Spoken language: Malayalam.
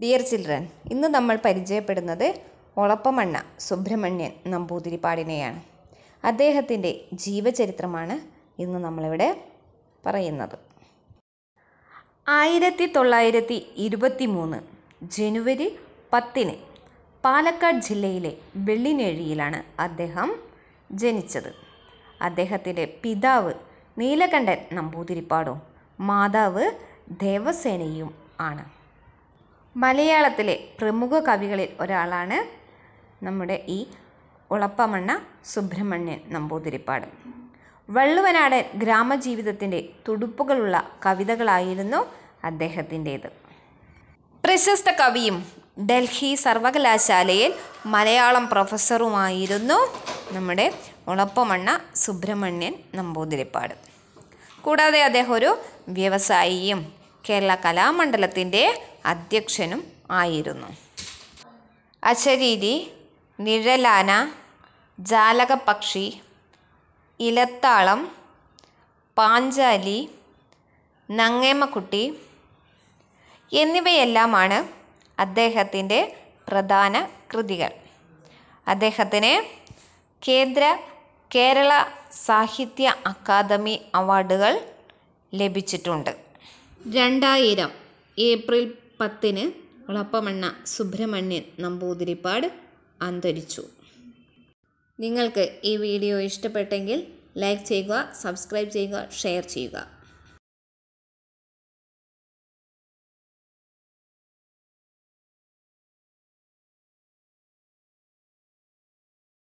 ഡിയർ ചിൽഡ്രൻ ഇന്ന് നമ്മൾ പരിചയപ്പെടുന്നത് ഒളപ്പമണ്ണ സുബ്രഹ്മണ്യൻ നമ്പൂതിരിപ്പാടിനെയാണ് അദ്ദേഹത്തിൻ്റെ ജീവചരിത്രമാണ് ഇന്ന് നമ്മളിവിടെ പറയുന്നത് ആയിരത്തി തൊള്ളായിരത്തി ഇരുപത്തി മൂന്ന് ജനുവരി പത്തിന് പാലക്കാട് ജില്ലയിലെ വെള്ളിനേഴിയിലാണ് അദ്ദേഹം ജനിച്ചത് അദ്ദേഹത്തിൻ്റെ പിതാവ് നീലകണ്ഠൻ നമ്പൂതിരിപ്പാടും മാതാവ് ദേവസേനയും ആണ് മലയാളത്തിലെ പ്രമുഖ കവികളിൽ ഒരാളാണ് നമ്മുടെ ഈ ഉളപ്പമണ്ണ സുബ്രഹ്മണ്യൻ നമ്പൂതിരിപ്പാട് വള്ളുവനാടൻ ഗ്രാമജീവിതത്തിൻ്റെ തുടുപ്പുകളുള്ള കവിതകളായിരുന്നു അദ്ദേഹത്തിൻ്റേത് പ്രശസ്ത കവിയും ഡൽഹി സർവകലാശാലയിൽ മലയാളം പ്രൊഫസറുമായിരുന്നു നമ്മുടെ ഉളപ്പമണ്ണ സുബ്രഹ്മണ്യൻ നമ്പൂതിരിപ്പാട് കൂടാതെ അദ്ദേഹം ഒരു വ്യവസായിയും കേരള കലാമണ്ഡലത്തിൻ്റെ അധ്യക്ഷനും ആയിരുന്നു അശരീരി നിഴലാന ജാലകപക്ഷി ഇലത്താളം പാഞ്ചാലി നങ്ങേമക്കുട്ടി എന്നിവയെല്ലാമാണ് അദ്ദേഹത്തിൻ്റെ പ്രധാന കൃതികൾ അദ്ദേഹത്തിന് കേന്ദ്ര കേരള സാഹിത്യ അക്കാദമി അവാർഡുകൾ ലഭിച്ചിട്ടുണ്ട് രണ്ടായിരം ഏപ്രിൽ പത്തിന് ഉളപ്പമണ്ണ സുബ്രഹ്മണ്യൻ നമ്പൂതിരിപ്പാട് അന്തരിച്ചു നിങ്ങൾക്ക് ഈ വീഡിയോ ഇഷ്ടപ്പെട്ടെങ്കിൽ ലൈക്ക് ചെയ്യുക സബ്സ്ക്രൈബ് ചെയ്യുക ഷെയർ ചെയ്യുക